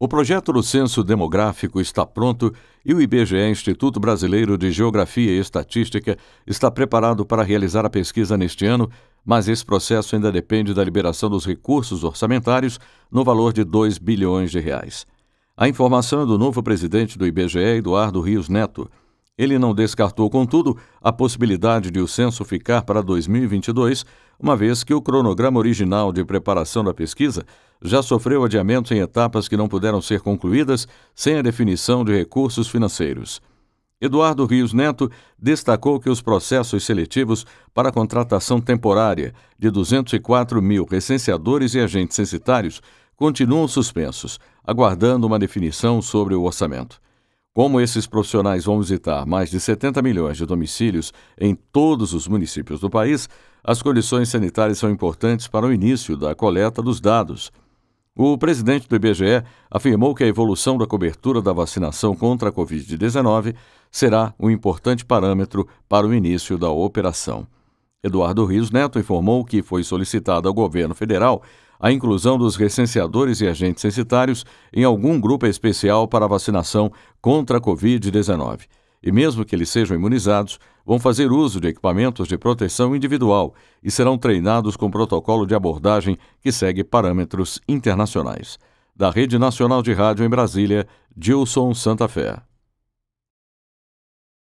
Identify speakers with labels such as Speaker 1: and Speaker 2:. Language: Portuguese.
Speaker 1: O projeto do Censo Demográfico está pronto e o IBGE, Instituto Brasileiro de Geografia e Estatística, está preparado para realizar a pesquisa neste ano, mas esse processo ainda depende da liberação dos recursos orçamentários no valor de 2 bilhões de reais. A informação é do novo presidente do IBGE, Eduardo Rios Neto. Ele não descartou, contudo, a possibilidade de o censo ficar para 2022, uma vez que o cronograma original de preparação da pesquisa já sofreu adiamentos em etapas que não puderam ser concluídas sem a definição de recursos financeiros. Eduardo Rios Neto destacou que os processos seletivos para a contratação temporária de 204 mil recenseadores e agentes censitários continuam suspensos, aguardando uma definição sobre o orçamento. Como esses profissionais vão visitar mais de 70 milhões de domicílios em todos os municípios do país, as condições sanitárias são importantes para o início da coleta dos dados. O presidente do IBGE afirmou que a evolução da cobertura da vacinação contra a Covid-19 será um importante parâmetro para o início da operação. Eduardo Rios Neto informou que foi solicitado ao governo federal a inclusão dos recenseadores e agentes censitários em algum grupo especial para vacinação contra a Covid-19. E mesmo que eles sejam imunizados, vão fazer uso de equipamentos de proteção individual e serão treinados com protocolo de abordagem que segue parâmetros internacionais. Da Rede Nacional de Rádio em Brasília, Gilson Santa Fé.